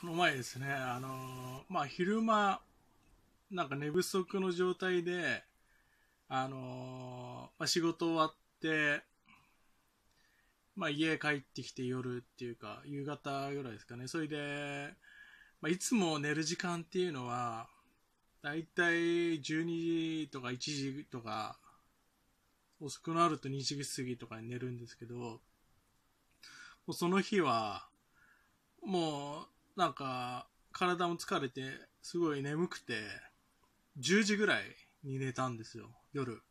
この前ですね、あのー、まあ、昼間、なんか寝不足の状態で、あのー、まあ、仕事終わって、まあ、家帰ってきて夜っていうか、夕方ぐらいですかね。それで、まあ、いつも寝る時間っていうのは、だいたい12時とか1時とか、遅くなると2時過ぎとかに寝るんですけど、もうその日は、もうなんか、体も疲れて、すごい眠くて、10時ぐらいに寝たんですよ、夜。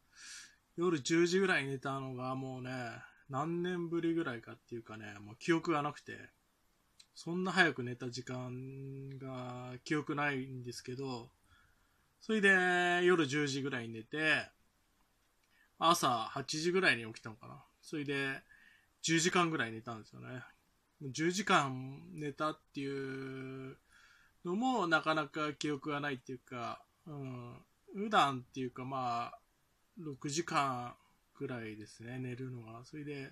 夜10時ぐらいに寝たのがもうね、何年ぶりぐらいかっていうかね、もう記憶がなくて、そんな早く寝た時間が記憶ないんですけど、それで夜10時ぐらいに寝て、朝8時ぐらいに起きたのかな。それで10時間ぐらい寝たんですよね。10時間寝たっていうのもなかなか記憶がないっていうか、うん、普段っていうかまあ、6時間くらいですね、寝るのはそれで、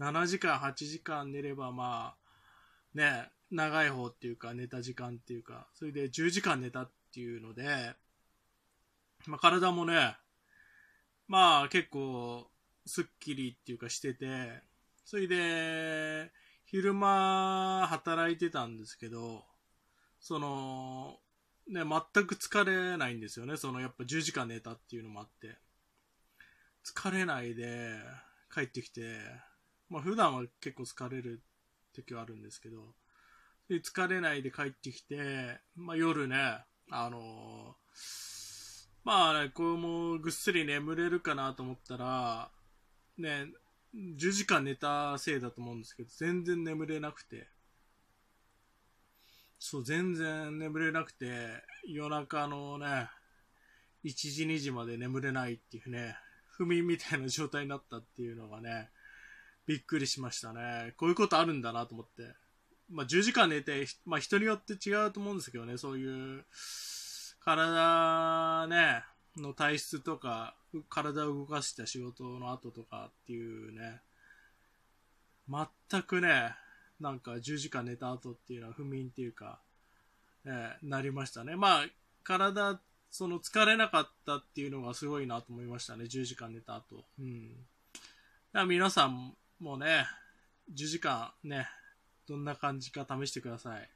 7時間、8時間寝ればまあ、ね、長い方っていうか、寝た時間っていうか、それで10時間寝たっていうので、まあ体もね、まあ結構、すっきりっていうかしてて、それで、昼間働いてたんですけど、その、ね、全く疲れないんですよね。そのやっぱ10時間寝たっていうのもあって。疲れないで帰ってきて、まあ普段は結構疲れる時はあるんですけど、で疲れないで帰ってきて、まあ夜ね、あのまあね、こうもぐっすり眠れるかなと思ったら、ね、10時間寝たせいだと思うんですけど、全然眠れなくて。そう、全然眠れなくて、夜中のね、1時2時まで眠れないっていうね、不眠みたいな状態になったっていうのがね、びっくりしましたね。こういうことあるんだなと思って。まあ、10時間寝て、まあ、人によって違うと思うんですけどね、そういう、体ね、の体質とか、体を動かした仕事の後とかっていうね、全くね、なんか10時間寝た後っていうのは不眠っていうか、えー、なりましたね。まあ、体、その疲れなかったっていうのがすごいなと思いましたね。10時間寝た後。うん。だから皆さんもね、10時間ね、どんな感じか試してください。